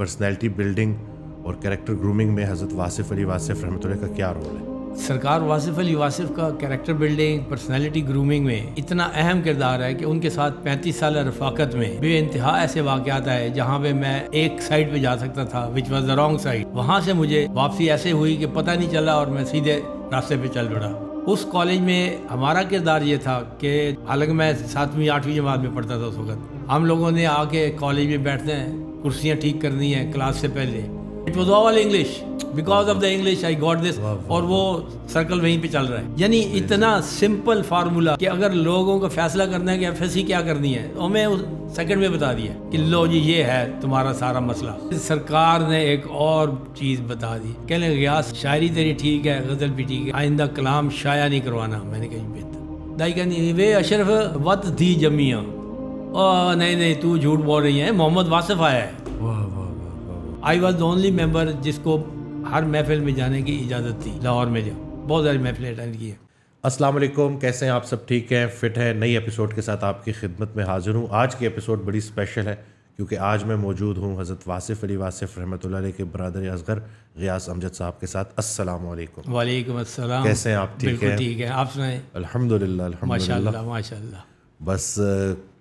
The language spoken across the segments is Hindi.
पर्सनैलिटी बिल्डिंग और कैरेक्टर ग्रूमिंग में हज़रत वासिफ अली वासिफ रहमत का क्या रोल है सरकार वासिफ अली वासिफ का कैरेक्टर बिल्डिंग पर्सनैलिटी ग्रूमिंग में इतना अहम किरदार है कि उनके साथ 35 साल रफाकत में बे इंतहा ऐसे वाक़ आए जहाँ पे मैं एक साइड पे जा सकता था which was the wrong side वहाँ से मुझे वापसी ऐसे हुई कि पता नहीं चला और मैं सीधे रास्ते पे चल पड़ा उस कॉलेज में हमारा किरदार ये था कि हालांकि मैं सातवीं आठवीं जमात में पढ़ता था उस वक्त हम लोगों ने आके कॉलेज में बैठते हैं कुर्सियाँ ठीक करनी है क्लास से पहले it was all English because of the English I got this और वो सर्कल वहीं पे चल रहा है यानी इतना सिंपल फार्मूला कि अगर लोगों को फैसला करना है कि एफ क्या करनी है तो हमें उस सेकंड में बता दिया कि लो जी ये है तुम्हारा सारा मसला सरकार ने एक और चीज बता दी कहने रियाज शायरी तेरी ठीक है गजल भी ठीक है आइंदा कलाम शाया नहीं करवाना मैंने कहीं बेहतर दाई कहनी वे अशरफ वत दी जमिया Oh, नहीं नहीं तू झूठ बोल रही है मोहम्मद वासिफ आया है आई वॉज ओनली मेम्बर जिसको हर महफिल में जाने की इजाज़त थी लाहौर में जो बहुत सारी महफिलें अटेंड की हैं अस्सलाम कैसे हैं आप सब ठीक हैं फिट हैं नई एपिसोड के साथ आपकी खिदमत में हाजिर हूँ आज की एपिसोड बड़ी स्पेशल है क्योंकि आज मैं मौजूद हूँ हज़रत वासिफ़ अली वासिफ रहमत के बरदर असगर गयास अमजद साहब के साथ असल वालेकुम कैसे हैं आप ठीक हैं ठीक है आप सुनाएं अलहमदिल्ला अल्हम्दुलिल्लाह माशाल्लाह बस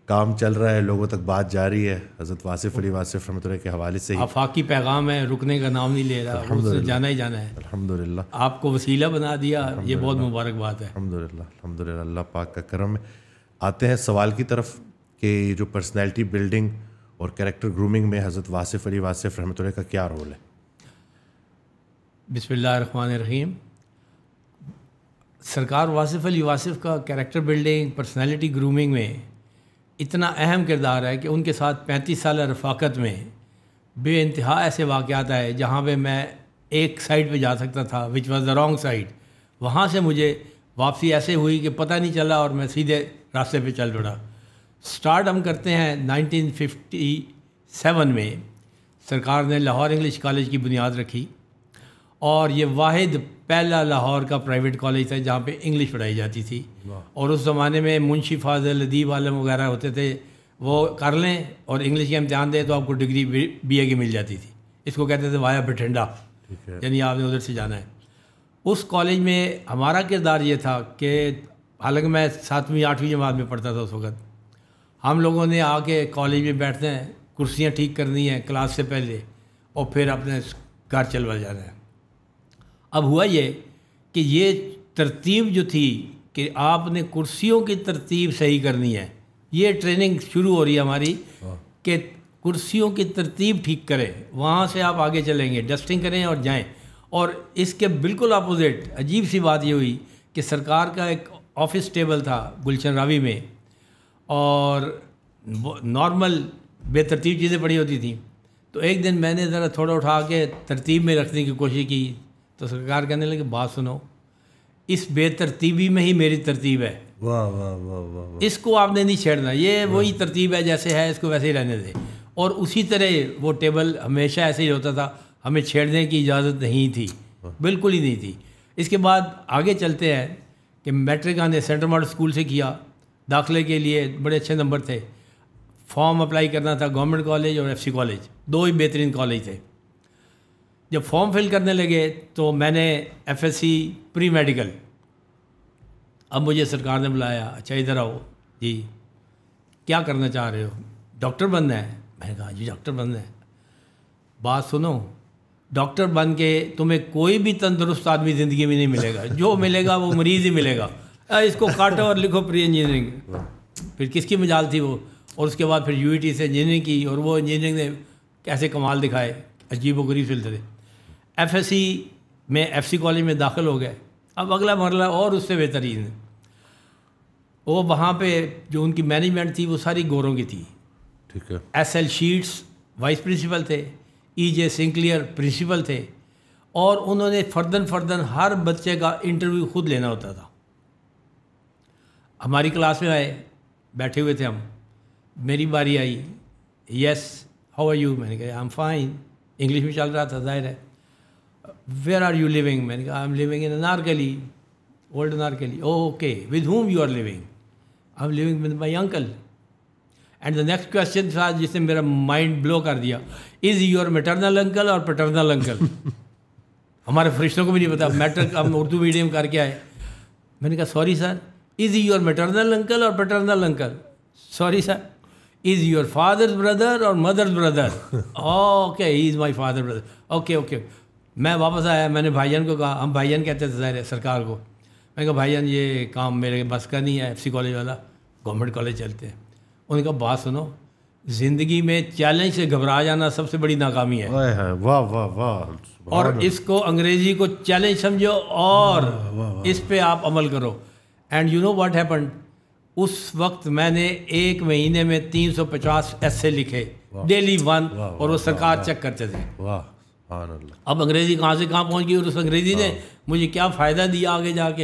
काम चल रहा है लोगों तक बात जा रही है हज़रत वासिफ अली वासिफ रहमत के हवाले से आफाकी पैगाम है रुकने का नाम नहीं ले रहा जाना ही जाना है अलहमदिल्ला आपको वसीला बना दिया ये बहुत मुबारकबाद है अलहमदिल्ला अलहमदिल्ला अल्लाह पाक का करम है आते हैं सवाल की तरफ कि जो पर्सनैलिटी बिल्डिंग और करेक्टर ग्रूमिंग में हज़रत वासिफ अली वासिफ रहमत का क्या रोल है बसमान रहीम सरकार वासिफ अली वासिफ का कैरेक्टर बिल्डिंग पर्सनैलिटी ग्रूमिंग में इतना अहम किरदार है कि उनके साथ पैंतीस साल रफाकत में बे इंतहा ऐसे वाक़ात आए जहाँ पर मैं एक साइड पर जा सकता था which was the wrong side वहाँ से मुझे वापसी ऐसे हुई कि पता नहीं चला और मैं सीधे रास्ते पर चल पड़ा स्टार्ट हम करते हैं 1957 में सरकार ने लाहौर इंग्लिश कॉलेज की बुनियाद रखी और ये वाहिद पहला लाहौर का प्राइवेट कॉलेज था जहाँ पे इंग्लिश पढ़ाई जाती थी और उस ज़माने में मुंशी फाजल अदीब आलम वगैरह होते थे वो कर लें और इंग्लिश का इम्तहान दें तो आपको डिग्री बी ए की मिल जाती थी इसको कहते थे वाया बठिंडा यानी आपने उधर से जाना है उस कॉलेज में हमारा किरदार ये था कि हालांकि मैं सातवीं आठवीं जमात में पढ़ता था उस वक्त हम लोगों ने आके कॉलेज में बैठते हैं कुर्सियाँ ठीक करनी हैं क्लास से पहले और फिर अपने घर चलवा जाना है अब हुआ ये कि ये तरतीब जो थी कि आपने कुर्सियों की तरतीब सही करनी है ये ट्रेनिंग शुरू हो रही है हमारी हाँ। कि कुर्सियों की तरतीब ठीक करें वहाँ से आप आगे चलेंगे डस्टिंग करें और जाएं और इसके बिल्कुल अपोजिट अजीब सी बात ये हुई कि सरकार का एक ऑफिस टेबल था गुलशन रावी में और नॉर्मल बेतरतीब चीज़ें पड़ी होती थी तो एक दिन मैंने ज़रा थोड़ा उठा के तरतीब में रखने की कोशिश की तो सरकार कहने लगे बात सुनो इस बेतरतीबी में ही मेरी तरतीब है वाह वाह वाह वाह इसको आपने नहीं छेड़ना ये वही तरतीब है जैसे है इसको वैसे ही रहने दे और उसी तरह वो टेबल हमेशा ऐसे ही होता था हमें छेड़ने की इजाज़त नहीं थी बिल्कुल ही नहीं थी इसके बाद आगे चलते हैं कि मैट्रिक ने सेंटर मॉडल स्कूल से किया दाखिले के लिए बड़े अच्छे नंबर थे फॉर्म अप्लाई करना था गवर्नमेंट कॉलेज और एफसी कॉलेज दो ही बेहतरीन कॉलेज थे जब फॉर्म फिल करने लगे तो मैंने एफ प्री मेडिकल अब मुझे सरकार ने बुलाया अच्छा इधर आओ जी क्या करना चाह रहे हो डॉक्टर बनना है मैंने कहा जी डॉक्टर बनना है बात सुनो डॉक्टर बन के तुम्हें कोई भी तंदुरुस्त आदमी ज़िंदगी में नहीं मिलेगा जो मिलेगा वो मरीज़ ही मिलेगा इसको काटो और लिखो प्री इंजीनियरिंग फिर किसकी मजाल थी वो और उसके बाद फिर यूईटी e से इंजीनियरिंग की और वो इंजीनियरिंग ने कैसे कमाल दिखाए अजीब व गरीब सिलसिले एफ में एफ कॉलेज में दाखिल हो गए अब अगला मरला और उससे बेहतरीन वो वहाँ पे जो उनकी मैनेजमेंट थी वो सारी गोरों की थी ठीक है S L sheets vice principal थे ई जे सिंक्लियर प्रिंसिपल थे और उन्होंने फर्दन फर्दन हर बच्चे का इंटरव्यू खुद लेना होता था हमारी क्लास में आए बैठे हुए थे हम मेरी बारी आई यस हाउ आर यू मैंने कहा आई एम फाइन इंग्लिश में चल रहा था जाहिर है वेर आर यू लिविंग मैंने कहा I am living in Anarkali old Anarkali okay with whom you are living I am living with my uncle and the next question था जिसने मेरा माइंड ब्लो कर दिया इज योर मेटरनल अंकल और पेटरनल अंकल हमारे फरिश्तों को भी नहीं पता मैटर हम उर्दू मीडियम करके आए मैंने कहा sorry sir is your maternal uncle और paternal uncle sorry sir is your father's brother और mother brother okay he is my father brother okay okay मैं वापस आया मैंने भाईजान को कहा हम भाईजान कहते थे ज़ाहिर सरकार को मैंने कहा भाईजान ये काम मेरे बस का नहीं है एफ कॉलेज वाला गवर्नमेंट कॉलेज चलते हैं उनका बात सुनो ज़िंदगी में चैलेंज से घबरा जाना सबसे बड़ी नाकामी है वाह वाह वाह और इसको अंग्रेज़ी को चैलेंज समझो और वा, वा, वा, इस पर आप अमल करो and you know what happen उस वक्त मैंने एक महीने में 350 ऐसे लिखे डेली वन और वो सरकार चेक करते थे वाह अब अंग्रेज़ी कहाँ से कहाँ पहुँच गई और उस अंग्रेज़ी ने हाँ। मुझे क्या फ़ायदा दिया आगे जाके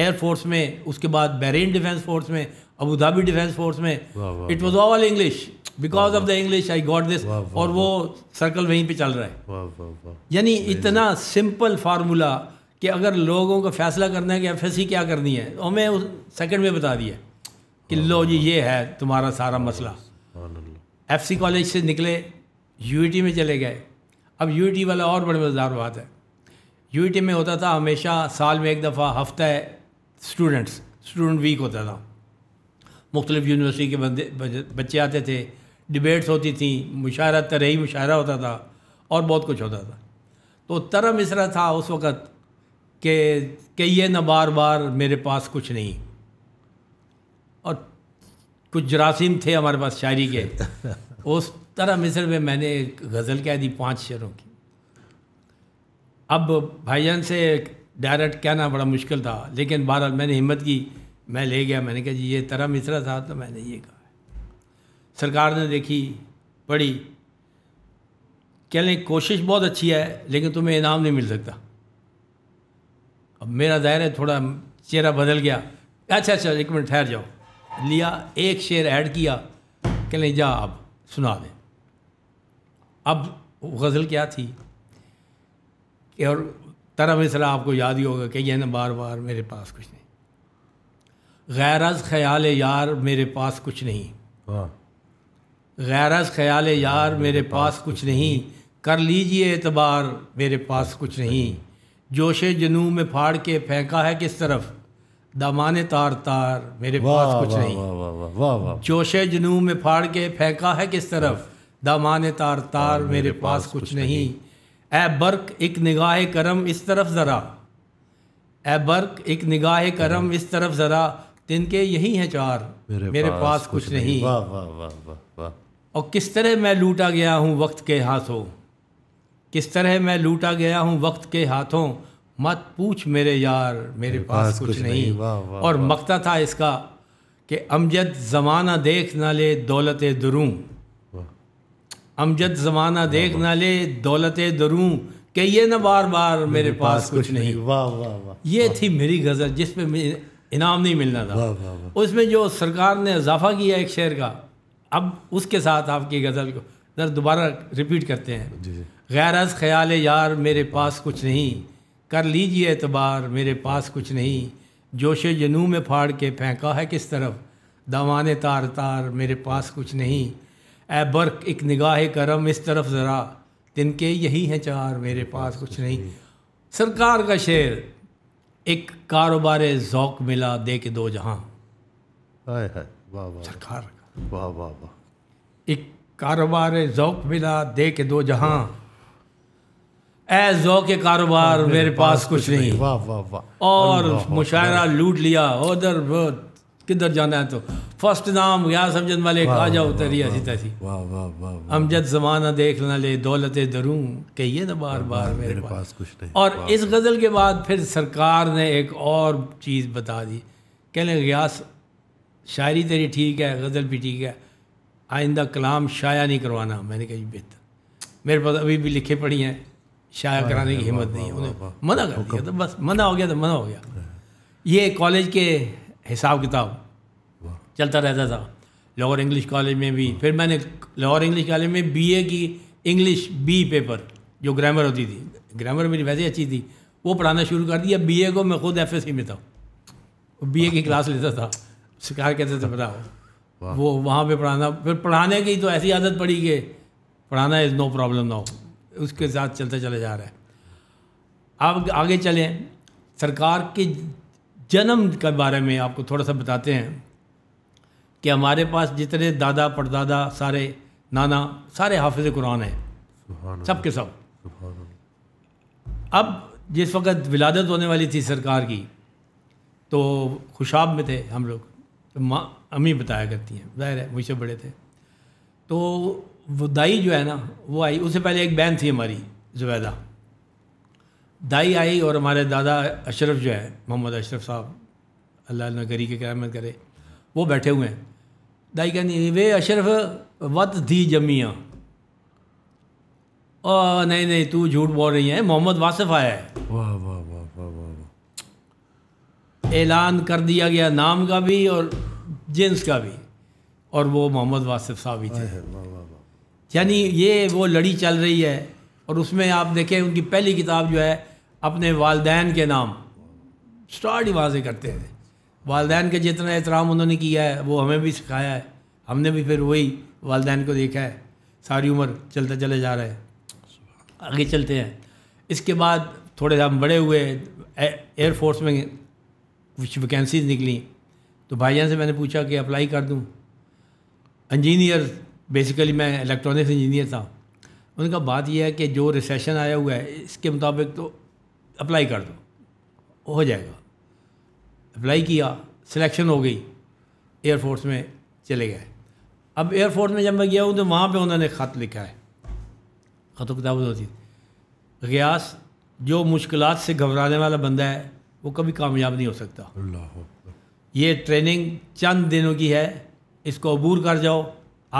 एयरफोर्स में उसके बाद बहरीन डिफेंस फोर्स में अबू धाबी डिफेंस फोर्स में it was all English because of the English I got this और वो सर्कल वहीं पे चल रहा है यानी इतना सिंपल फार्मूला कि अगर लोगों को फैसला करना है कि एफ क्या करनी है तो हमें उस सेकंड में बता दिया कि लो जी ये है तुम्हारा सारा मसला एफ कॉलेज से निकले यू में चले गए अब यू वाला और बड़े मज़ेदार बात है यू में होता था हमेशा साल में एक दफ़ा हफ्ता है स्टूडेंट्स स्टूडेंट वीक होता था मुख्तलिफ़ यूनिवर्सिटी के बंदे बच्चे आते थे डिबेट्स होती थी मुशारा तरही मुशारा होता था और बहुत कुछ होता था तो तरह मिसरा था उस वक़्त के कहिए ना बार बार मेरे पास कुछ नहीं और कुछ जरासीम थे हमारे पास शायरी के उस तरा मिसर में मैंने गज़ल कह दी पांच शेरों की अब भाईजान से डायरेक्ट कहना बड़ा मुश्किल था लेकिन बहरहाल मैंने हिम्मत की मैं ले गया मैंने कहा जी ये तरा मिसरा था तो मैंने ये कहा सरकार ने देखी पढ़ी कह लें कोशिश बहुत अच्छी है लेकिन तुम्हें इनाम नहीं मिल सकता अब मेरा दायरा थोड़ा चेहरा बदल गया अच्छा अच्छा एक मिनट ठहर जाओ लिया एक शेर ऐड किया कह लें जा आप सुना दें अब गज़ल क्या थी कि और तरह मिसरा आपको याद ही होगा कि यह ना बार बार मेरे पास कुछ नहीं गैरज ख्याल यार मेरे पास कुछ नहीं हाँ। गैरज ख्याल यार हाँ, मेरे पास कुछ नहीं कर लीजिए एतबार मेरे पास कुछ नहीं जोश जनू में फाड़ के फेंका है किस तरफ दामान तार तार मेरे पास कुछ नहीं जोश जनू में फाड़ के फेंका है किस तरफ दामान तार तार मेरे पास कुछ नहीं ए बर्क एक निगाह करम इस तरफ ज़रा ए बर्क एक निगाह करम इस तरफ ज़रा तिनके यही हैं चार मेरे, मेरे पास, पास कुछ नहीं वाह वाह वाह वाह और किस तरह मैं लूटा गया हूँ वक्त के हाथों किस तरह मैं लूटा गया हूँ वक्त के हाथों मत पूछ मेरे यार मेरे, मेरे पास, पास कुछ, कुछ नहीं, नहीं। और मकता था इसका कि अमजद ज़माना देख ना ले दौलत दुरूँ अमजद ज़माना देख ना ले दौलत दरूँ के ये ना बार बार मेरे पास कुछ नहीं वाह वाह वाह ये थी मेरी गज़ल जिस पे इनाम नहीं मिलना था वाह वाह उसमें जो सरकार ने इजाफा किया एक शेर का अब उसके साथ आपकी गज़ल को जर दोबारा रिपीट करते हैं गैरज ख्याल यार मेरे पास कुछ नहीं कर लीजिए एतबार मेरे पास कुछ नहीं जोश जनू में फाड़ के फेंका है किस तरफ दवाने तार तार मेरे पास कुछ नहीं ए बर्क एक निगाह करम इस तरफ ज़रा तिनके यही हैं चार मेरे पास कुछ नहीं सरकार का शेर एक कारोबार ज़ौक मिला दे के दो जहाँ सरकार वाह वाह वाह एक कारोबार ज़ौक मिला दे के दो जहाँ ए ज़ौक कारोबार मेरे पास कुछ नहीं वाह वाह वाह और मुशायरा लूट लिया उधर किधर जाना है तो फर्स्ट नाम या समझन वाले आ जाओ तेरी ऐसी तैसी अमजद जमाना देख ना ले दौलत दरूँ कहिए ना बार बार हाँ, मेरे पास कुछ नहीं और इस गज़ल के बाद फिर सरकार ने एक और चीज़ बता दी कहने गयास शायरी तेरी ठीक है गज़ल भी ठीक है आइंदा कलाम शाया नहीं करवाना मैंने कही बेहतर मेरे पास अभी भी लिखे पड़ी हैं शाया हाँ, कराने हाँ, की हिम्मत नहीं है उन्हें मना कर दिया तो बस मना हो गया तो मना हो गया ये कॉलेज के हिसाब किताब चलता रहता था लाहौर इंग्लिश कॉलेज में भी फिर मैंने लाहौर इंग्लिश कॉलेज में बीए की इंग्लिश बी पेपर जो ग्रामर होती थी ग्रामर मेरी वैसे अच्छी थी वो पढ़ाना शुरू कर दिया बीए को मैं खुद एफ में था बीए की क्लास लेता था शिकार कहते थे बताओ वो वहाँ पे पढ़ाना फिर पढ़ाने की तो ऐसी आदत पड़ी कि पढ़ाना इज़ नो प्रॉब्लम नाउ उसके साथ चलता चला जा रहा है अब आगे चलें सरकार के जन्म के बारे में आपको थोड़ा सा बताते हैं कि हमारे पास जितने दादा परदादा सारे नाना सारे हाफिज कुरान हैं सब के सब अब जिस वक्त विलादत होने वाली थी सरकार की तो खुशाब में थे हम लोग तो माँ अम्मी बताया करती हैं जाहिर है मुझसे बड़े थे तो वो दाई जो है ना वो आई उससे पहले एक बहन थी हमारी जुबैदा दाई आई और हमारे दादा अशरफ जो है मोहम्मद अशरफ साहब अल्लाह गरी के क्या करे वो बैठे हुए हैं दाई कहनी वे अशरफ वत थी जमिया ओ नहीं नहीं तू झूठ बोल रही है मोहम्मद वासिफ आया है वाह वाह वाह वाह वाह ऐलान कर दिया गया नाम का भी और जेंस का भी और वो मोहम्मद वासिफ साहब ही थे यानी ये वो लड़ी चल रही है और उसमें आप देखें उनकी पहली किताब जो है अपने वालदेन के नाम स्टार्ट ही वहाँ से करते थे वालदेन के जितना एहतराम उन्होंने किया है वो हमें भी सिखाया है हमने भी फिर वही वालदेन को देखा है सारी उम्र चलते चले जा रहे हैं आगे चलते हैं इसके बाद थोड़े हम बड़े हुए एयरफोर्स में कुछ वैकेंसीज निकली तो भाईजान से मैंने पूछा कि अप्लाई कर दूँ इंजीनियर बेसिकली मैं इलेक्ट्रॉनिक्स इंजीनियर था उनका बात यह है कि जो रिसेशन आया हुआ है इसके मुताबिक तो अप्लाई कर दो हो जाएगा अप्लाई किया सिलेक्शन हो गई एयरफोर्स में चले गए अब एयरफोर्स में जब मैं गया हूँ तो वहाँ पे उन्होंने ख़त लिखा है ख़त किताब होती गयास जो मुश्किल से घबराने वाला बंदा है वो कभी कामयाब नहीं हो सकता ये ट्रेनिंग चंद दिनों की है इसको अबूर कर जाओ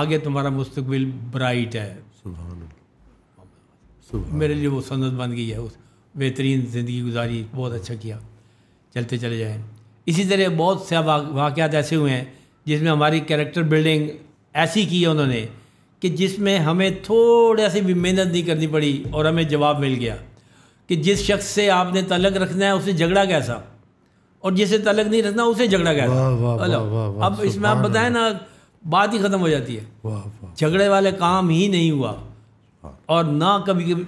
आगे तुम्हारा मुस्तबिल ब्राइट है सुभान मेरे लिए वो सन्नत बन गई है उस बेहतरीन ज़िंदगी गुजारी बहुत अच्छा किया चलते चले जाएँ इसी तरह बहुत से वाक़ात ऐसे हुए हैं जिसमें हमारी कैरेक्टर बिल्डिंग ऐसी की है उन्होंने कि जिसमें हमें थोड़ा सी भी मेहनत नहीं करनी पड़ी और हमें जवाब मिल गया कि जिस शख्स से आपने तलक रखना है उसे झगड़ा कैसा और जिसे तलक नहीं रखना उसे झगड़ा कैसा वाह अब इसमें आप बताएं ना बात ही ख़त्म हो जाती है झगड़े वाले काम ही नहीं हुआ हाँ। और ना कभी कभी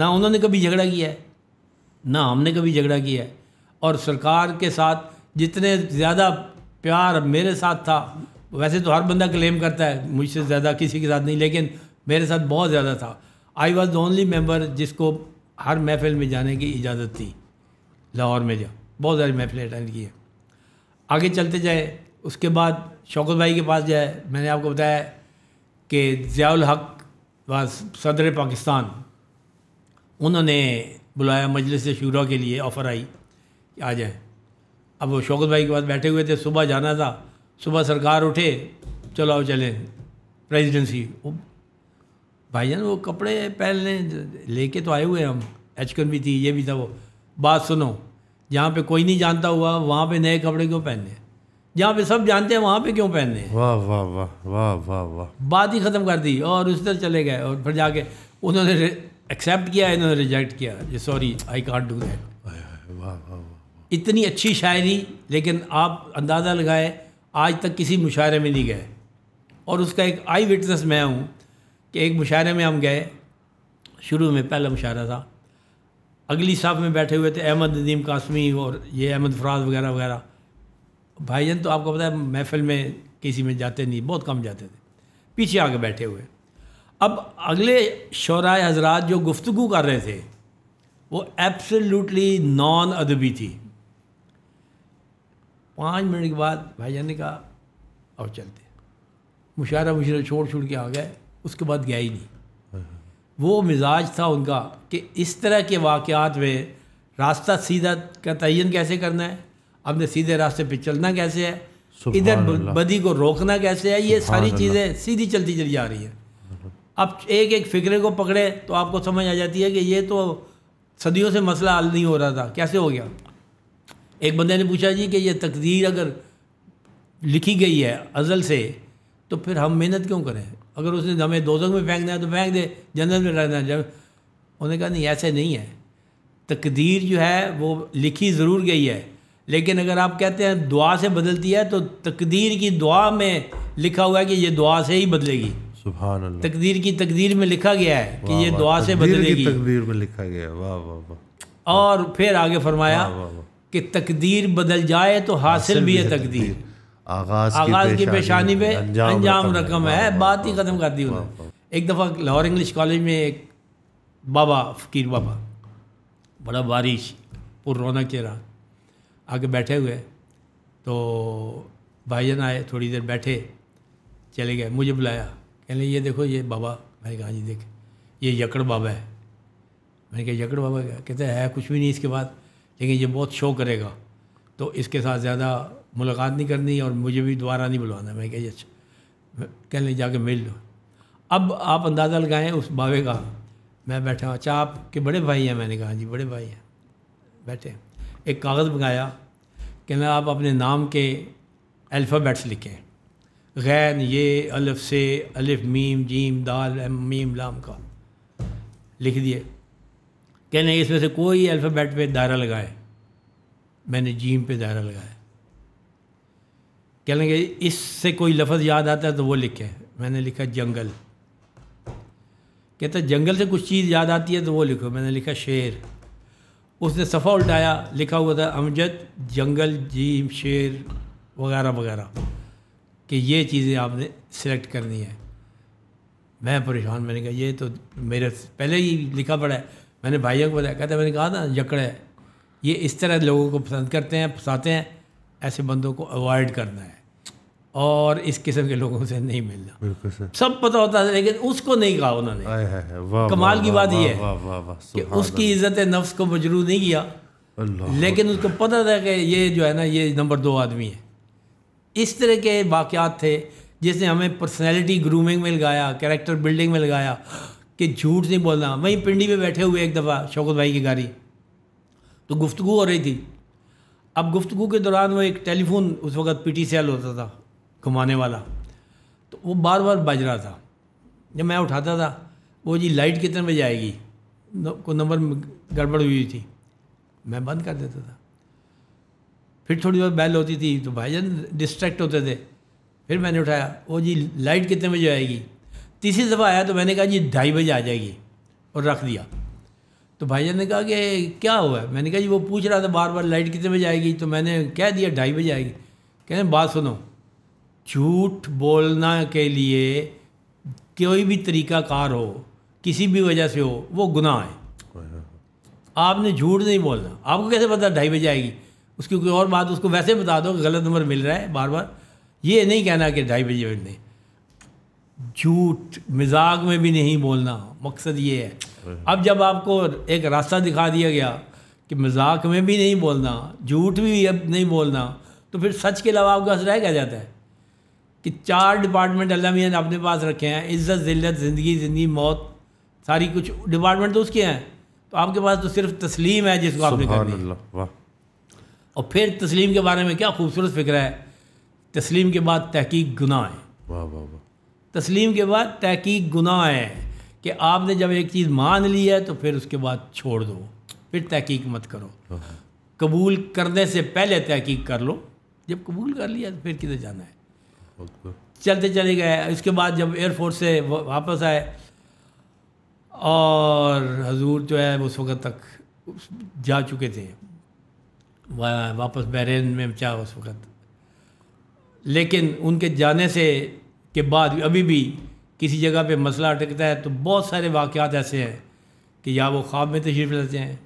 ना उन्होंने कभी झगड़ा किया है ना हमने कभी झगड़ा किया है और सरकार के साथ जितने ज़्यादा प्यार मेरे साथ था वैसे तो हर बंदा क्लेम करता है मुझसे ज़्यादा किसी के साथ नहीं लेकिन मेरे साथ बहुत ज़्यादा था I was the only member जिसको हर महफिल में जाने की इजाज़त थी लाहौर में जा बहुत सारी महफिलें अटेंड की है आगे चलते जाए उसके बाद शौकत भाई के पास जाए मैंने आपको बताया कि ज़ियाल हक व सदर पाकिस्तान उन्होंने बुलाया मजलिस शुरा के लिए ऑफ़र आई कि आ जाए अब वो शौकत भाई के पास बैठे हुए थे सुबह जाना था सुबह सरकार उठे चलो आओ चलें प्रेजिडेंसी जान वो कपड़े पहनने लेके तो आए हुए हम एचकन भी थी ये भी था वो बात सुनो जहाँ पे कोई नहीं जानता हुआ वहाँ पे नए कपड़े क्यों पहनने जहाँ पे सब जानते हैं वहाँ पे क्यों पहनने वाह वाह वाह वाह वाह वाह बात ही ख़त्म कर दी और उस तरह चले गए और फिर जाके उन्होंने एक्सेप्ट किया इन्होंने रिजेक्ट किया sorry I can't do that इतनी अच्छी शायरी लेकिन आप अंदाज़ा लगाए आज तक किसी मुशायरे में नहीं गए और उसका एक आई विटनेस मैं हूँ कि एक मुशायरे में हम गए शुरू में पहला मुशायरा था अगली साफ़ में बैठे हुए थे अहमद नदीम कासमी और ये अहमद फराज वगैरह वगैरह भाईजन तो आपको पता है महफिल में किसी में जाते नहीं बहुत कम जाते थे पीछे आके बैठे हुए अब अगले शराय हजरात जो गुफ्तु कर रहे थे वो एब्सोल्युटली नॉन अदबी थी पाँच मिनट के बाद भाई जान ने कहा और चलते मुशारा मुशरा छोड़ छोड़ के आ गए उसके बाद गया ही नहीं वो मिजाज था उनका कि इस तरह के वाक़ात में रास्ता सीधा का तयन कैसे करना है अपने सीधे रास्ते पे चलना कैसे है इधर बदी को रोकना कैसे है ये सारी चीज़ें सीधी चलती चली जा रही हैं आप एक एक फिक्रे को पकड़े तो आपको समझ आ जाती है कि ये तो सदियों से मसला हल नहीं हो रहा था कैसे हो गया एक बंदे ने पूछा जी कि ये तकदीर अगर लिखी गई है अज़ल से तो फिर हम मेहनत क्यों करें अगर उसने हमें दोजक में फेंकना है तो फेंक दे जनरल में रहना है उन्होंने कहा नहीं ऐसे नहीं है तकदीर जो है वो लिखी ज़रूर गई है लेकिन अगर आप कहते हैं दुआ से बदलती है तो तकदीर की दुआ में लिखा हुआ है कि ये दुआ से ही बदलेगी तकदीर की तकदीर में लिखा गया है कि ये दुआ से बदलेगी तकदीर में लिखा गया वाह वाह वाह और फिर आगे फरमाया कि तकदीर बदल जाए तो हासिल भी है तकदीर आगाज आगाज की पेशानी पे अंजाम रकम है बात ही ख़त्म कर दी उन्होंने एक दफ़ा लाहौर इंग्लिश कॉलेज में एक बाबा फ़कीर बाबा बड़ा बारिश पुर रौनक चेहरा आगे बैठे हुए तो भाईजन आए थोड़ी देर बैठे चले गए मुझे बुलाया कहने ये देखो ये बाबा मैंने कहा जी देख ये यकड़ बाबा है मैंने कहा यकड़ बाबा क्या कहते है कुछ भी नहीं इसके बाद लेकिन ये बहुत शो करेगा तो इसके साथ ज़्यादा मुलाकात नहीं करनी और मुझे भी दोबारा नहीं बुलवाना मैंने कहा अच्छा कह लें जाके मिल लो अब आप अंदाज़ा लगाएं उस बाबे का मैं बैठा अच्छा आपके बड़े भाई हैं मैंने कहा हाँ जी बड़े भाई हैं बैठे एक कागज़ मंगाया कहना आप अपने नाम के अल्फ़ाबेट्स लिखें गैन ये अलफ से अलफ मीम जीम दाल एम मीम लाम का लिख दिए कहने इसमें से कोई अल्फ़ाबेट पे दायरा लगाए मैंने जीम पे दायरा लगाया कह लेंगे इससे कोई लफ्ज़ याद आता है तो वो लिखे मैंने लिखा जंगल कहता जंगल से कुछ चीज़ याद आती है तो वो लिखो मैंने लिखा शेर उसने सफ़ा उल्टाया लिखा हुआ था अमजद जंगल जीम शेर वगैरह वगैरह कि ये चीज़ें आपने सिलेक्ट करनी है मैं परेशान मैंने कहा ये तो मेरे पहले ही लिखा पड़ा है मैंने भाइयों को बताया कहते मैंने कहा ना जकड़ है ये इस तरह लोगों को पसंद करते हैं फंसाते हैं ऐसे बंदों को अवॉइड करना है और इस किस्म के लोगों से नहीं मिलना बिल्कुल सब पता होता है लेकिन उसको नहीं कहा उन्होंने कमाल की बात यह है कि उसकी इज्जत नफ्स को मजरू नहीं किया लेकिन उसको पता था कि ये जो है ना ये नंबर दो आदमी है इस तरह के वाक़ात थे जिसने हमें पर्सनैलिटी ग्रूमिंग में लगाया कैरेक्टर बिल्डिंग में लगाया कि झूठ नहीं बोलना वहीं पिंडी में बैठे हुए एक दफ़ा शौकत भाई की गाड़ी तो गुफ्तु हो रही थी अब गुफ्तु के दौरान वो एक टेलीफोन उस वक्त पी टी एल होता था घुमाने वाला तो वो बार बार बज रहा था जब मैं उठाता था वो जी लाइट कितने बजे आएगी को नंबर गड़बड़ हुई थी मैं बंद कर देता था फिर थोड़ी बहुत बैल होती थी तो भाईजान डिस्ट्रैक्ट होते थे फिर मैंने उठाया वो जी लाइट कितने बजे आएगी तीसरी दफ़ा आया तो मैंने कहा जी ढाई बजे आ जाएगी और रख दिया तो भाईजान ने कहा कि क्या हुआ मैंने कहा जी वो पूछ रहा था बार बार लाइट कितने बजे आएगी तो मैंने कह दिया ढाई बजे आएगी कहने बात सुनो झूठ बोलना के लिए कोई भी तरीका कार हो किसी भी वजह से हो वो गुनाह है आपने झूठ नहीं बोलना आपको कैसे पता ढाई बजे आएगी उसकी कोई और बात उसको वैसे बता दो कि गलत नंबर मिल रहा है बार बार ये नहीं कहना कि ढाई बजे बजे झूठ मिजाक में भी नहीं बोलना मकसद ये है अब जब आपको एक रास्ता दिखा दिया गया कि मजाक में भी नहीं बोलना झूठ भी अब नहीं बोलना तो फिर सच के अलावा आपके पास रह क्या जाता है कि चार डिपार्टमेंट अल्लाह मियाँ ने अपने पास रखे हैं इज़्ज़त ज़िल्लत ज़िंदगी ज़िंदगी मौत सारी कुछ डिपार्टमेंट तो उसके हैं तो आपके पास तो सिर्फ तस्लीम है जिसको आपने करनी है और फिर तस्लीम के बारे में क्या खूबसूरत फिक्र है तस्लीम के बाद तहकीक गुनाह है वाह वाह वाह तस्लीम के बाद तहकीक गुनाह है कि आपने जब एक चीज़ मान ली है तो फिर उसके बाद छोड़ दो फिर तहकीक मत करो कबूल करने से पहले तहकीक कर लो जब कबूल कर लिया तो फिर किधर जाना है चलते चले गए इसके बाद जब एयरफोर्स से वापस आए और हजूर जो है उस वक्त तक जा चुके थे वापस बहरीन में चाह उस वक़्त लेकिन उनके जाने से के बाद अभी भी किसी जगह पे मसला अटकता है तो बहुत सारे वाक़ात ऐसे हैं कि या वो ख्वाब में तशरीफ़ लेते हैं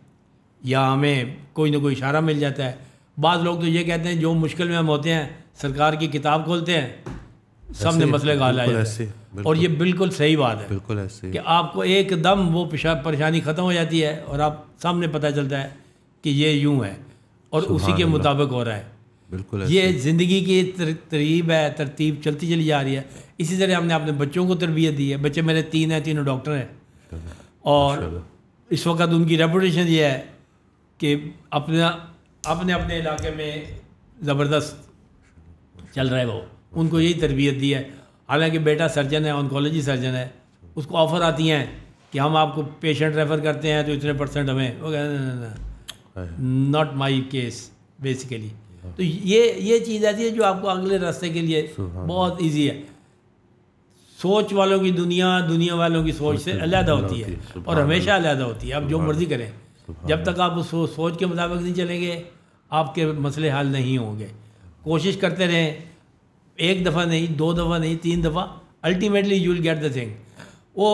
या हमें कोई ना कोई इशारा मिल जाता है बाद लोग तो ये कहते हैं जो मुश्किल में हम होते हैं सरकार की किताब खोलते हैं सामने मसले का हल और ये बिल्कुल सही बात है बिल्कुल ऐसे कि आपको एकदम वो परेशानी ख़त्म हो जाती है और आप सामने पता चलता है कि ये यूँ है और उसी के मुताबिक हो रहा है बिल्कुल ये ज़िंदगी की तरीब है तरतीब चलती चली जा रही है इसी तरह हमने अपने बच्चों को तरबियत दी है बच्चे मेरे तीन हैं तीनों डॉक्टर हैं और इस वक्त उनकी रेपूटेशन ये है कि अपना अपने अपने इलाके में ज़बरदस्त चल रहा है वो उनको यही तरबियत दी है हालांकि बेटा सर्जन है ऑनकोलॉजी सर्जन है उसको ऑफ़र आती हैं कि हम आपको पेशेंट रेफ़र करते हैं तो इतने परसेंट हमें वो कहते नॉट माई केस बेसिकली तो ये ये चीज़ आती है जो आपको अगले रास्ते के लिए बहुत ईजी है सोच वालों की दुनिया दुनिया वालों की सोच से अलहदा होती है और हमेशा अलहदा होती है आप जो मर्ज़ी करें जब तक आप उस सोच के मुताबिक नहीं चलेंगे आपके मसले हल नहीं होंगे कोशिश करते रहें एक दफ़ा नहीं दो दफ़ा नहीं तीन दफ़ा ultimately you will get the thing वो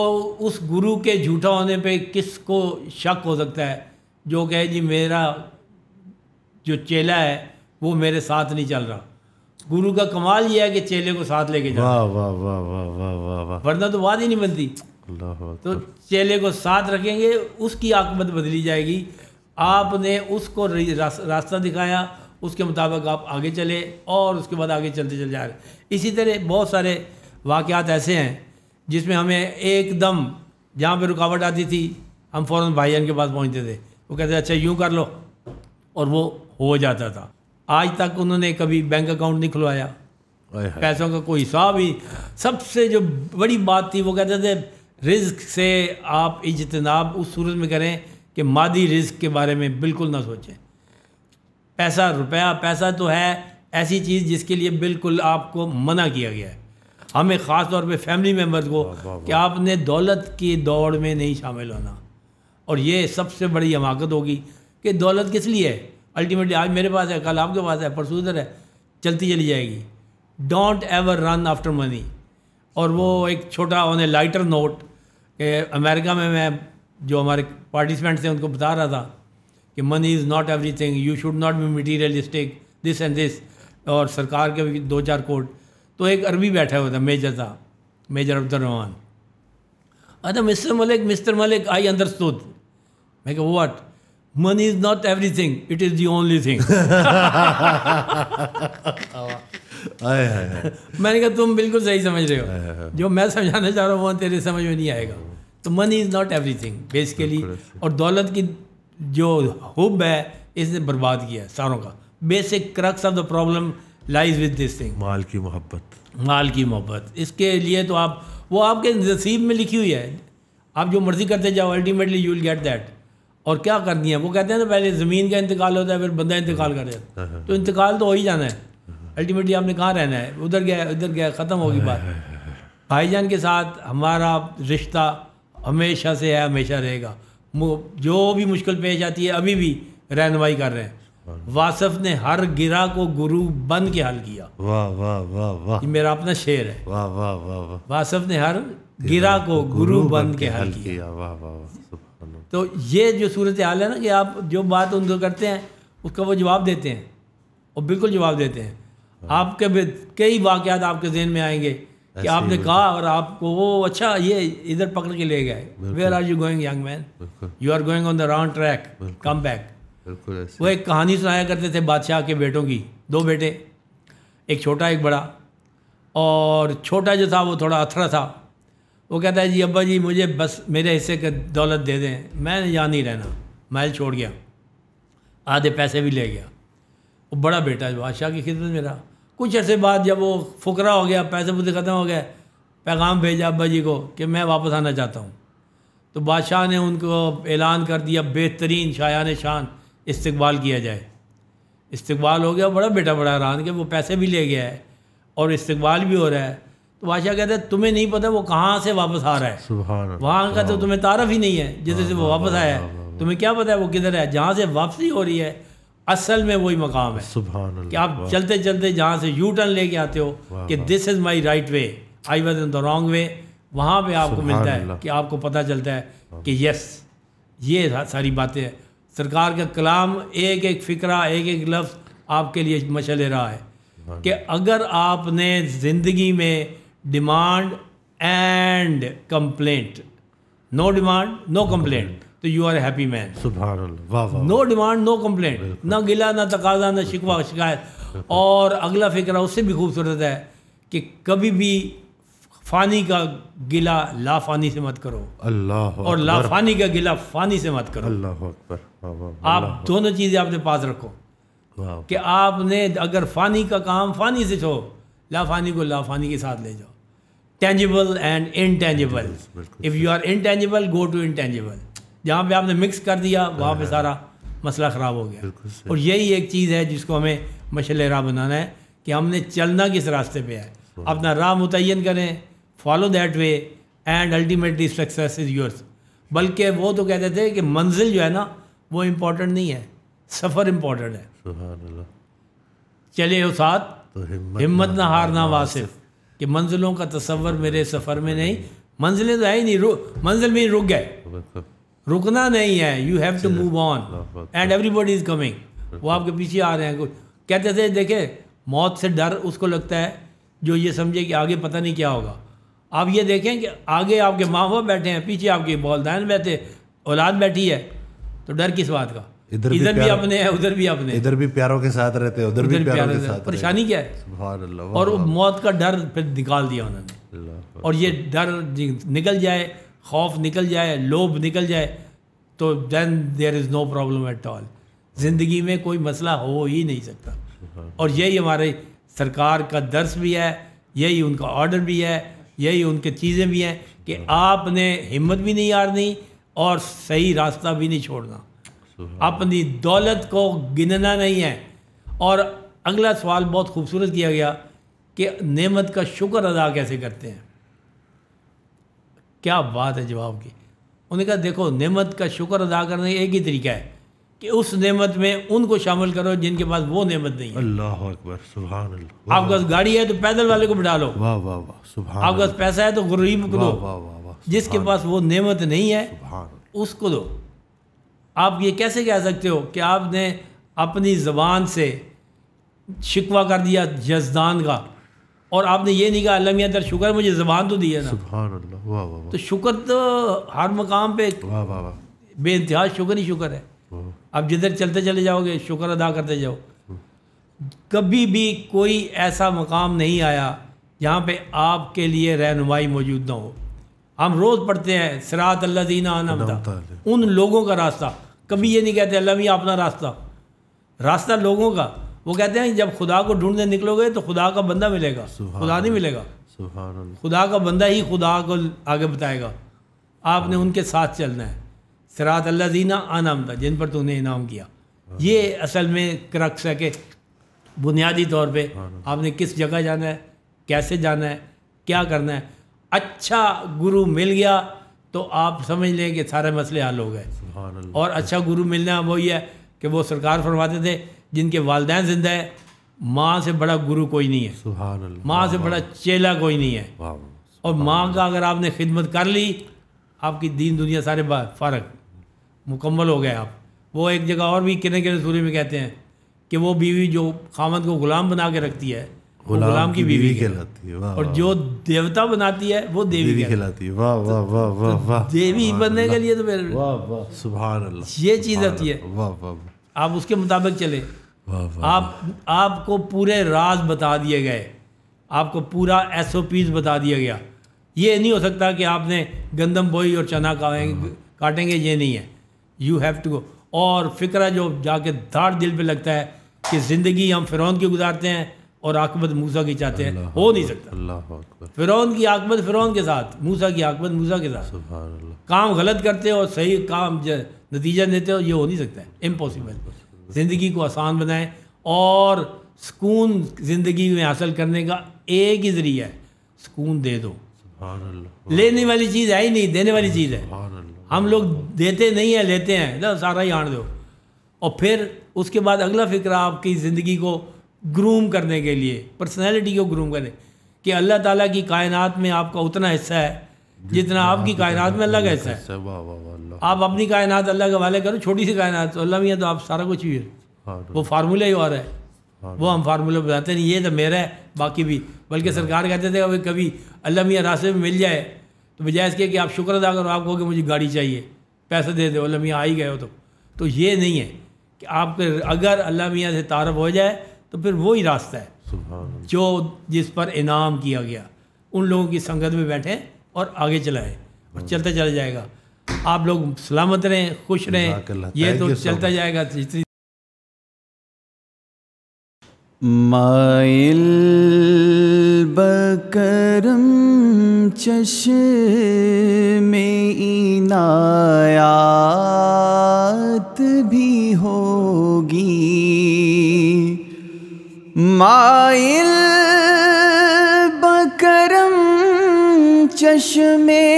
उस गुरु के झूठा होने पे किसको शक हो सकता है जो कहे जी मेरा जो चेला है वो मेरे साथ नहीं चल रहा गुरु का कमाल यह है कि चेले को साथ लेके जाना वाह वाह वाह वाह वाह वाह वाह वरना तो बात ही नहीं बनती तो चेले को साथ रखेंगे उसकी आकमत बदली जाएगी आपने उसको रास्ता दिखाया उसके मुताबिक आप आगे चले और उसके बाद आगे चलते चले जा रहे इसी तरह बहुत सारे वाक़ात ऐसे हैं जिसमें हमें एकदम जहाँ पर रुकावट आती थी हम फ़ौर भाईजान के पास पहुँचते थे वो कहते अच्छा यूँ कर लो और वो हो जाता था आज तक उन्होंने कभी बैंक अकाउंट नहीं खुलवाया पैसों का कोई हिसाब ही सबसे जो बड़ी बात थी वो कहते थे रिस्क से आप इजतनाब उस सूरत में करें कि मादी रिस्क के बारे में बिल्कुल ना सोचें पैसा रुपया पैसा तो है ऐसी चीज़ जिसके लिए बिल्कुल आपको मना किया गया है हमें ख़ास तौर पे फैमिली मेम्बर्स को कि आपने दौलत की दौड़ में नहीं शामिल होना और ये सबसे बड़ी हमाकत होगी कि दौलत किस लिए है अल्टीमेटली आज मेरे पास है कल आपके पास है परसों उधर है चलती चली जाएगी don't ever run after money और वो एक छोटा उन्हें लाइटर नोट कि अमेरिका में मैं जो हमारे पार्टिसिपेंट्स हैं उनको बता रहा था कि money is not everything you should not be materialistic this and this और सरकार के भी दो चार कोर्ट तो एक अरबी बैठा हुआ था मेजर था मेजर अब्दुलरहमान अच्छा mister Malik mister Malik I understood मैं कहा what money is not everything it is the only thing मैंने कहा तुम बिल्कुल सही समझ रहे हो जो मैं समझाना चाह रहा हूँ वो तेरे समझ में नहीं आएगा तो money is not everything basically और दौलत की जो हुब है इसने बर्बाद किया है सारों का basic crux of the problem lies with this thing माल की मोहब्बत माल की मोहब्बत इसके लिए तो आप वो आपके नसीब में लिखी हुई है आप जो मर्ज़ी करते जाओ ultimately you will get that और क्या कर दिया वो कहते हैं ना पहले ज़मीन का इंतकाल होता है फिर बंदा इंतकाल कर जाता है तो इंतकाल तो हो ही जाना है अल्टीमेटली आपने कहाँ रहना है उधर गया उधर गया ख़त्म होगी बात भाईजान के साथ हमारा रिश्ता हमेशा से है हमेशा रहेगा जो भी मुश्किल पेश आती है अभी भी रहनमाई कर रहे हैं वासफ ने हर गिरा को गुरु बन के हल किया वाह वाह वाह वाह मेरा अपना शेर है वाह वाह वाह वाह वासफ ने हर गिरा को गुरु बन के हल किया वाह वाह वाह तो ये जो सूरत हाल है ना कि आप जो बात उनको करते हैं उसका वो जवाब देते हैं और बिल्कुल जवाब देते हैं हाँ। आपके कई वाक़ात आपके जहन में आएंगे कि आपने कहा और आपको वो अच्छा ये इधर पकड़ के ले गए where are you going young man you are going on the round track come back वो एक कहानी सुनाया करते थे बादशाह के बेटों की दो बेटे एक छोटा एक बड़ा और छोटा जो था वो थोड़ा अथरा था वो कहता है जी अब्बा जी मुझे बस मेरे हिस्से का दौलत दे दें मैं यहाँ नहीं रहना महल छोड़ गया आधे पैसे भी ले गया वो बड़ा बेटा बादशाह की खिदमत में रहा कुछ ऐसे बाद जब वो फुकरा हो गया पैसे पुसे ख़त्म हो गए पैगाम भेजा अब्बा जी को कि मैं वापस आना चाहता हूँ तो बादशाह ने उनको ऐलान कर दिया बेहतरीन शायान शान इस्तबाल किया जाए इस्तबाल हो गया बड़ा बेटा बड़ा हैरान कि वो पैसे भी ले गया है और इस्तबाल भी हो रहा है तो बादशाह कहते हैं तुम्हें नहीं पता वो कहाँ से वापस आ रहा है वहाँ का तो तुम्हें तारफ ही नहीं है जिधर से वो हाँ, वापस आया है हाँ, हाँ, तुम्हें क्या पता है वो किधर है जहाँ से वापसी हो रही है असल में वही मकाम है कि आप चलते चलते जहाँ से यू टर्न लेके आते हो कि this is my right way I was in the wrong way वहाँ पे आपको मिलता है कि आपको पता चलता है कि यस ये सारी बातें हैं सरकार का कलाम एक एक फ़िक्रा एक एक लफ्ज़ आपके लिए मशा ले रहा है कि अगर आपने ज़िंदगी में demand and complaint no demand no complaint तो यू आर हैप्पी मैन सुबह नो डिमांड नो कंप्लेंट ना गिला ना तकाजा ना शिकवा शिकायत और अगला फिक्र उससे भी खूबसूरत है कि कभी भी फानी का गिला लाफानी से मत करो अल्लाह और लाफानी का गिला फानी से मत करो अल्लाह आप दोनों चीज़ें आपने पास रखो कि आपने अगर फानी का काम फानी से छो लाफानी को लाफानी के साथ ले जाओ tangible and intangible if you are intangible go to intangible जहाँ पे आपने मिक्स कर दिया वहाँ पे हाँ। सारा मसला ख़राब हो गया और यही एक चीज़ है जिसको हमें मशल राह बनाना है कि हमने चलना किस रास्ते पे है अपना राह मुतन करें follow that way and ultimately success is yours बल्कि वो तो कहते थे कि मंजिल जो है ना वो इम्पोर्टेंट नहीं है सफ़र इम्पोर्टेंट है चले हो साथ तो हिम्मत, हिम्मत ना हारना वासिफ कि मंजिलों का तस्वर मेरे सफ़र में नहीं मंजिलें तो है ही नहीं मंजिल में रुक गए तो रुकना नहीं है you have to move on and everybody is coming वो आपके पीछे आ रहे हैं कहते थे देखे मौत से डर उसको लगता है जो ये समझे कि आगे पता नहीं क्या होगा आप ये देखें कि आगे आपके माँ बाप बैठे हैं पीछे आपके बॉलदान बैठे औलाद बैठी है तो डर किस बात का इधर इधर भी, अपने हैं उधर भी अपने इधर भी प्यारों के साथ रहते हैं उधर भी प्यारों, के साथ परेशानी क्या है और मौत का डर फिर निकाल दिया उन्होंने और ये डर निकल जाए खौफ निकल जाए लोभ निकल जाए तो then there is no problem at all ज़िंदगी में कोई मसला हो ही नहीं सकता और यही हमारे सरकार का दर्श भी है यही उनका ऑर्डर भी है यही उनके चीज़ें भी हैं कि आपने हिम्मत भी नहीं हारनी और सही रास्ता भी नहीं छोड़ना तो हाँ। अपनी दौलत को गिनना नहीं है और अगला सवाल बहुत खूबसूरत किया गया कि नेमत का शुक्र अदा कैसे करते हैं क्या बात है जवाब की उन्हें कहा देखो नेमत का शुक्र अदा करने का एक ही तरीका है कि उस नेमत में उनको शामिल करो जिनके पास वो नेमत नहीं है अल्लाह अकबर सुबह आपके पास गाड़ी है तो पैदल वाले को बिठा लो वाह वाह वाह सुबह आपके पास पैसा है तो गरीब को दो वाह वाह वाह जिसके पास वो नेमत नहीं है उसको दो आप ये कैसे कह सकते हो कि आपने अपनी ज़बान से शिकवा कर दिया जजदान का और आपने ये नहीं कहा अल्लाह दर शुक्र मुझे ज़बान तो दी है ना वाह वाह तो शुक्र तो हर मकाम पे वाह वाह वाह शुक्र ही शुक्र है आप जिधर चलते चले जाओगे शुक्र अदा करते जाओ कभी भी कोई ऐसा मकाम नहीं आया जहाँ पे आपके लिए रहनुमाई मौजूद ना हो हम रोज़ पढ़ते हैं सरात अल्लाह दीना उन लोगों का रास्ता कभी ये नहीं कहते अल्लाह भी अपना रास्ता रास्ता लोगों का वो कहते हैं जब खुदा को ढूंढने निकलोगे तो खुदा का बंदा मिलेगा खुदा नहीं मिलेगा खुदा का बंदा ही खुदा को आगे बताएगा आपने हाँ। उनके साथ चलना है सरात अल्लाह जीना आनामदा जिन पर तूने इनाम किया हाँ। ये असल में क्रक्स है कि बुनियादी तौर पे हाँ। आपने किस जगह जाना है कैसे जाना है क्या करना है अच्छा गुरु मिल गया तो आप समझ लें कि सारे मसले हल हो गए और अच्छा गुरु मिलना वही है कि वो सरकार फरमाते थे जिनके वालदेन जिंदा है माँ से बड़ा गुरु कोई नहीं है माँ से बड़ा चेला कोई नहीं है और माँ का अगर आपने खिदमत कर ली आपकी दीन दुनिया सारे फ़र्क मुकम्मल हो गए आप वो एक जगह और भी किन्ने किन्ने सूर्य में कहते हैं कि वो बीवी जो खामद को ग़ुलाम बना के रखती है गुलाम, गुलाम की बीवी कहलाती है और जो देवता बनाती है वो देवी कहलाती है वाह वाह वाह वाह तो वाह देवी बनने के लिए तो फिर वाह वाह सुबह ये चीज़ होती है वाह वाह आप उसके मुताबिक चले आप आपको पूरे राज बता दिए गए आपको पूरा एस ओ पीज बता दिया गया ये नहीं हो सकता कि आपने गंदम बोई और चना हाँ। काटेंगे ये नहीं है यू हैव टू गो और फिक्र जो जाके धार दिल पे लगता है कि ज़िंदगी हम फिरौन की गुजारते हैं और आकबत मूसा की चाहते हैं हो नहीं सकता फ़िरौन की आकबत फ़िरौन के साथ मूसा की आकबत मूसा के साथ काम गलत करते हो और सही काम नतीजा देते हो ये हो नहीं सकता है इम्पॉसिबल ज़िंदगी को आसान बनाए और सुकून ज़िंदगी में हासिल करने का एक ही ज़रिया है सुकून दे दो लेने वाली चीज़ है ही नहीं देने वाली चीज़ है हम लोग देते नहीं है लेते हैं ना सारा ही आण दो और फिर उसके बाद अगला फिक्र आपकी ज़िंदगी को ग्रूम करने के लिए पर्सनैलिटी को ग्रूम करने कि अल्लाह ताला की कायनात में आपका उतना हिस्सा है जितना आपकी कायनात में अल्लाह का हिस्सा है आप अपनी कायनात अल्लाह के हवाले करो छोटी सी कायनात तो अल्लाह मियाँ तो आप सारा कुछ ही है हाँ, तो। वो फार्मूला ही और है हाँ, वो तो। हम फार्मूला बताते नहीं ये तो मेरा है बाकी भी बल्कि हाँ। सरकार कहते थे कभी कभी अल्लाह मियाँ रास्ते में मिल जाए तो बजाय इसके कि आप शुक्र अदा करो आप कहो कि मुझे गाड़ी चाहिए पैसे दे दो अल्लाह मियाँ आ ही गए हो तो तो ये नहीं है कि आपके अगर अल्लाह मियाँ से तारफ़ हो जाए तो फिर वही रास्ता है जो जिस पर इनाम किया गया उन लोगों की संगत में बैठे और आगे चलाएं और हम्म। चलता चला जाएगा आप लोग सलामत रहें खुश रहें ये तो चलता जाएगा माइल बकरम चश में इनायात भी होगी माइल बकरम चश्मे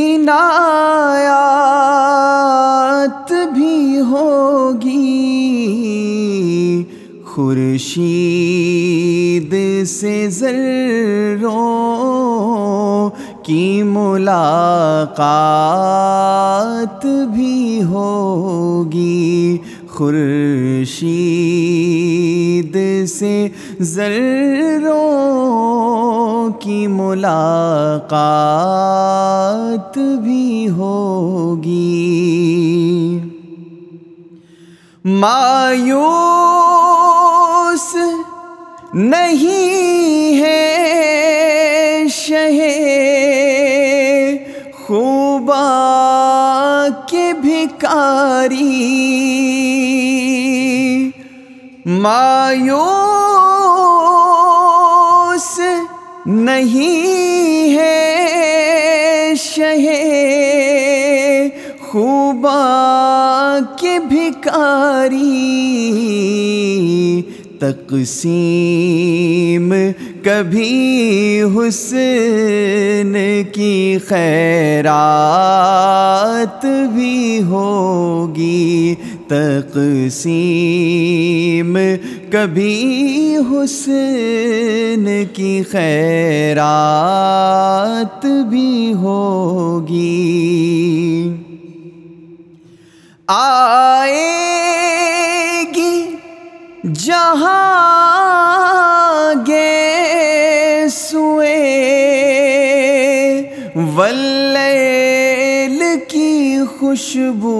इनायात भी होगी खुर्शीद से जर्रों की मुलाकात भी होगी खुर्शीद से जरों की मुलाकात भी होगी मायूस नहीं है शहे खूबा के भिकारी मायूस नहीं है शहे खूबा के भिकारी तकसीम कभी हुसन की खैरात भी होगी तकसीम कभी हुसन की खैरात भी होगी आएगी जहाँ सुए वल्ल की खुशबू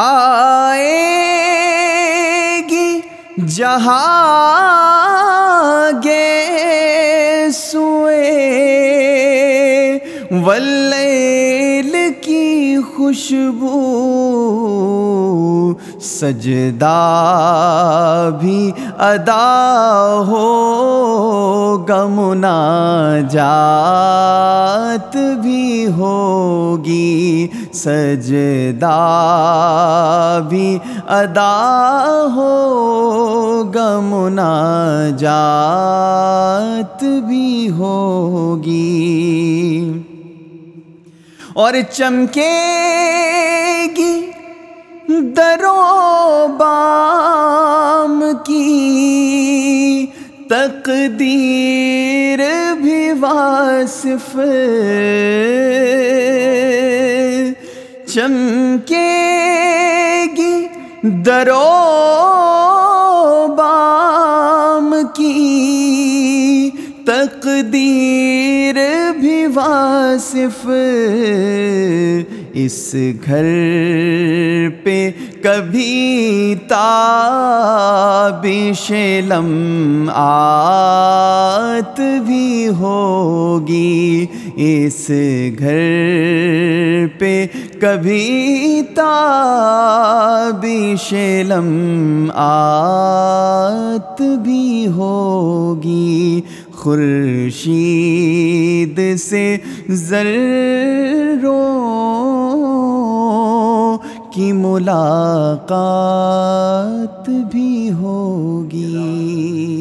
आएगी जहागे गे सुए वल्ल खुशबू सजदा भी अदा हो गमुना जात भी होगी सजदा भी अदा हो गमुना जात भी होगी और चमकेगी दरोबाम की तकदीर भी वासिफ चमकेगी दरोबाम आसिफ इस घर पे कभी ताबिश आत भी होगी इस घर पे कभी ताबिश आत भी होगी खुर्शीद से जर्रों की मुलाकात भी होगी